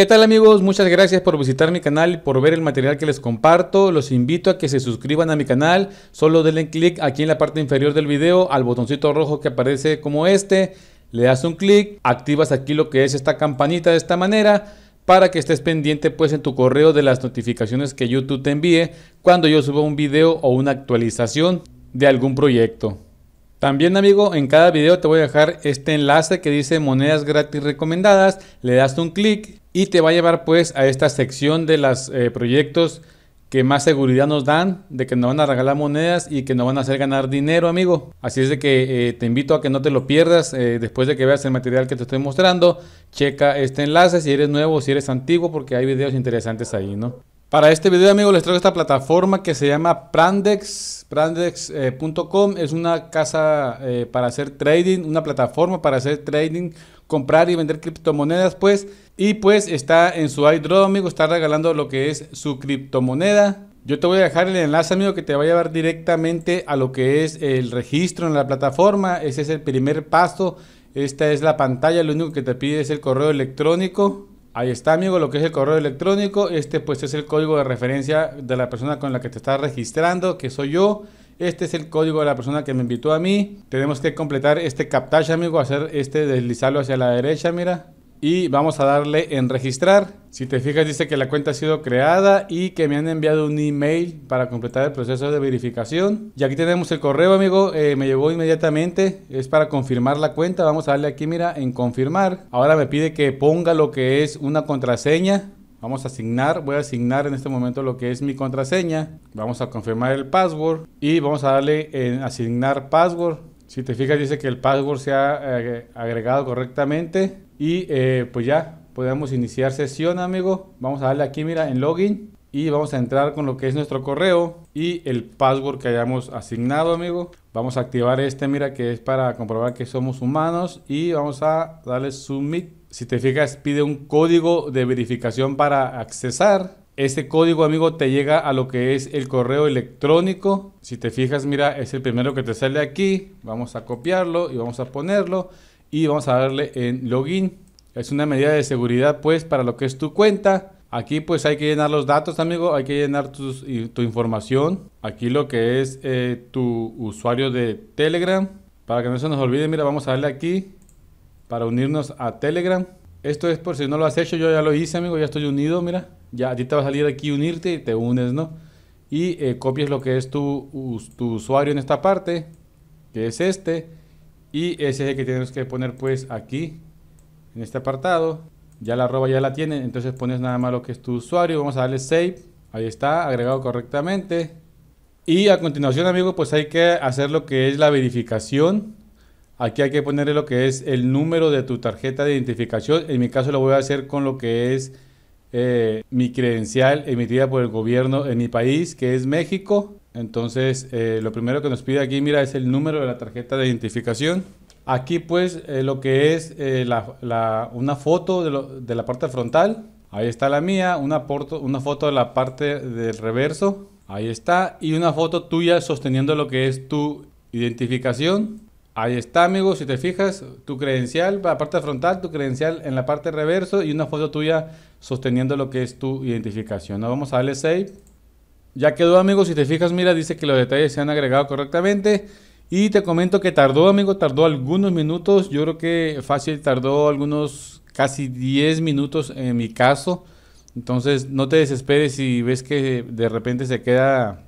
¿Qué tal amigos? Muchas gracias por visitar mi canal y por ver el material que les comparto. Los invito a que se suscriban a mi canal. Solo denle clic aquí en la parte inferior del video al botoncito rojo que aparece como este. Le das un clic, activas aquí lo que es esta campanita de esta manera para que estés pendiente pues en tu correo de las notificaciones que YouTube te envíe cuando yo suba un video o una actualización de algún proyecto. También amigo, en cada video te voy a dejar este enlace que dice monedas gratis recomendadas, le das un clic y te va a llevar pues a esta sección de los eh, proyectos que más seguridad nos dan de que nos van a regalar monedas y que nos van a hacer ganar dinero amigo. Así es de que eh, te invito a que no te lo pierdas eh, después de que veas el material que te estoy mostrando, checa este enlace si eres nuevo si eres antiguo porque hay videos interesantes ahí, ¿no? Para este video, amigos, les traigo esta plataforma que se llama Prandex. Prandex.com eh, es una casa eh, para hacer trading, una plataforma para hacer trading, comprar y vender criptomonedas, pues. Y pues está en su iDraw, amigo, está regalando lo que es su criptomoneda. Yo te voy a dejar el enlace, amigo, que te va a llevar directamente a lo que es el registro en la plataforma. Ese es el primer paso. Esta es la pantalla, lo único que te pide es el correo electrónico. Ahí está, amigo, lo que es el correo electrónico. Este, pues, es el código de referencia de la persona con la que te estás registrando, que soy yo. Este es el código de la persona que me invitó a mí. Tenemos que completar este captcha, amigo, hacer este, deslizarlo hacia la derecha, mira. Y vamos a darle en registrar. Si te fijas, dice que la cuenta ha sido creada y que me han enviado un email para completar el proceso de verificación. Y aquí tenemos el correo, amigo. Eh, me llegó inmediatamente. Es para confirmar la cuenta. Vamos a darle aquí, mira, en confirmar. Ahora me pide que ponga lo que es una contraseña. Vamos a asignar, voy a asignar en este momento lo que es mi contraseña. Vamos a confirmar el password y vamos a darle en asignar password. Si te fijas dice que el password se ha eh, agregado correctamente y eh, pues ya podemos iniciar sesión, amigo. Vamos a darle aquí, mira, en login. Y vamos a entrar con lo que es nuestro correo y el password que hayamos asignado, amigo. Vamos a activar este, mira, que es para comprobar que somos humanos. Y vamos a darle submit. Si te fijas, pide un código de verificación para accesar. Este código, amigo, te llega a lo que es el correo electrónico. Si te fijas, mira, es el primero que te sale aquí. Vamos a copiarlo y vamos a ponerlo. Y vamos a darle en login. Es una medida de seguridad, pues, para lo que es tu cuenta. Aquí, pues, hay que llenar los datos, amigo. Hay que llenar tu información. Aquí lo que es eh, tu usuario de Telegram. Para que no se nos olvide, mira, vamos a darle aquí para unirnos a Telegram. Esto es por si no lo has hecho, yo ya lo hice, amigo. Ya estoy unido, mira. Ya a ti te va a salir aquí unirte y te unes, ¿no? Y eh, copias lo que es tu, tu usuario en esta parte, que es este. Y ese es el que tienes que poner, pues, aquí en este apartado. Ya la arroba ya la tiene, entonces pones nada más lo que es tu usuario. Vamos a darle save. Ahí está, agregado correctamente. Y a continuación, amigo, pues hay que hacer lo que es la verificación. Aquí hay que ponerle lo que es el número de tu tarjeta de identificación. En mi caso lo voy a hacer con lo que es eh, mi credencial emitida por el gobierno en mi país, que es México. Entonces, eh, lo primero que nos pide aquí, mira, es el número de la tarjeta de identificación. Aquí pues eh, lo que es eh, una foto de, la parte frontal. Ahí está la mía, una, una foto de la parte del reverso. Ahí está. Y una foto tuya sosteniendo lo que es tu identificación. Ahí está, amigos, si te fijas, tu credencial, la parte frontal, tu credencial en la parte reverso y una foto tuya sosteniendo lo que es tu identificación. ¿no? Vamos a darle save. Ya quedó, amigos, si te fijas, mira, dice que los detalles se han agregado correctamente. Y te comento que tardó, amigo, tardó algunos minutos. Yo creo que fácil tardó algunos casi 10 minutos en mi caso. Entonces no te desesperes si ves que de repente se queda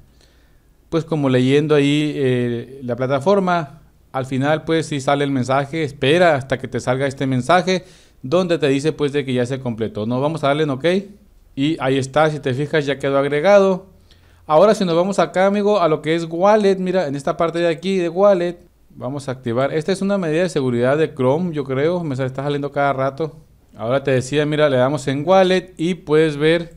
pues como leyendo ahí eh, la plataforma. Al final pues si sale el mensaje, espera hasta que te salga este mensaje donde te dice pues de que ya se completó. No, vamos a darle en OK. Y ahí está, si te fijas ya quedó agregado. Ahora si nos vamos acá, amigo, a lo que es Wallet, mira, en esta parte de aquí de Wallet, vamos a activar. Esta es una medida de seguridad de Chrome, yo creo, me está saliendo cada rato. Ahora te decía, mira, le damos en Wallet y puedes ver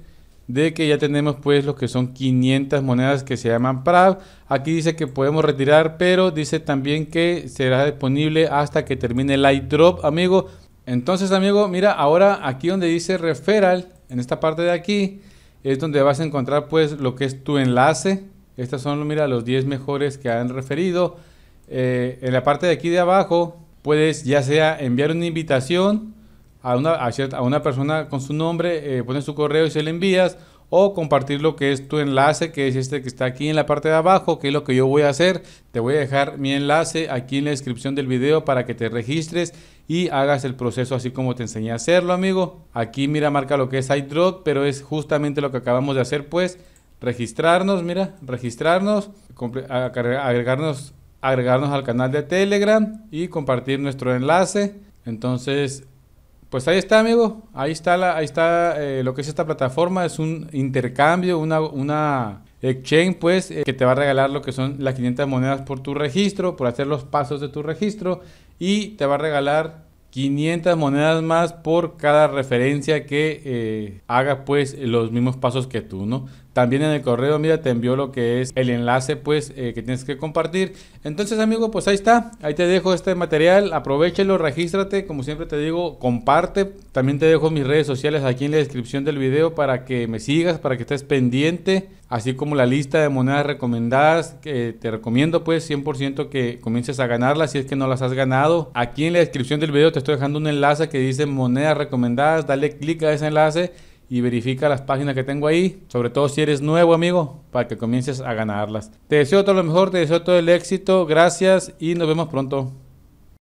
de que ya tenemos pues lo que son 500 monedas que se llaman PRAV. Aquí dice que podemos retirar, pero dice también que será disponible hasta que termine el Drop amigo. Entonces, amigo, mira, ahora aquí donde dice referral, en esta parte de aquí, es donde vas a encontrar pues lo que es tu enlace. Estos son, mira, los 10 mejores que han referido. Eh, en la parte de aquí de abajo puedes ya sea enviar una invitación a una, a una persona con su nombre, eh, pones su correo y se le envías, o compartir lo que es tu enlace, que es este que está aquí en la parte de abajo, que es lo que yo voy a hacer. Te voy a dejar mi enlace aquí en la descripción del video para que te registres y hagas el proceso así como te enseñé a hacerlo, amigo. Aquí mira, marca lo que es iDrop, pero es justamente lo que acabamos de hacer, pues registrarnos, mira, registrarnos, agregarnos, al canal de Telegram y compartir nuestro enlace. Entonces, pues ahí está, amigo. Ahí está, la, ahí está eh, lo que es esta plataforma. Es un intercambio, una, una Exchange, pues, eh, que te va a regalar lo que son las 500 monedas por tu registro, por hacer los pasos de tu registro, y te va a regalar 500 monedas más por cada referencia que eh, haga pues los mismos pasos que tú, ¿no? También en el correo, mira, te envió lo que es el enlace pues eh, que tienes que compartir. Entonces, amigo, pues ahí está. Ahí te dejo este material. Aprovechalo, regístrate. Como siempre te digo, comparte. También te dejo mis redes sociales aquí en la descripción del video para que me sigas, para que estés pendiente así como la lista de monedas recomendadas, que te recomiendo pues 100% que comiences a ganarlas si es que no las has ganado. Aquí en la descripción del video te estoy dejando un enlace que dice monedas recomendadas, dale clic a ese enlace y verifica las páginas que tengo ahí, sobre todo si eres nuevo amigo, para que comiences a ganarlas. Te deseo todo lo mejor, te deseo todo el éxito, gracias y nos vemos pronto.